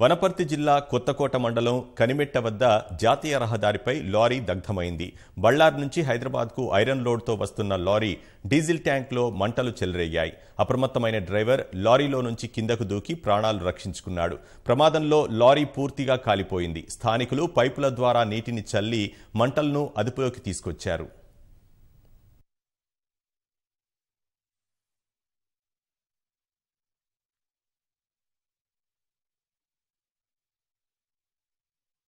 వనపర్తి జిల్లా కొత్తకోట మండలం కనిమెట్ట వద్ద జాతీయ రహదారిపై లారీ దగ్ధమైంది బళ్లార్ నుంచి హైదరాబాద్కు ఐరన్ లోడ్తో వస్తున్న లారీ డీజిల్ ట్యాంక్లో మంటలు చెలరేగాయి అప్రమత్తమైన డ్రైవర్ లారీలో నుంచి కిందకు దూకి ప్రాణాలు రక్షించుకున్నాడు ప్రమాదంలో లారీ పూర్తిగా కాలిపోయింది స్థానికులు పైపుల ద్వారా నీటిని చల్లి మంటలను అదుపులోకి తీసుకొచ్చారు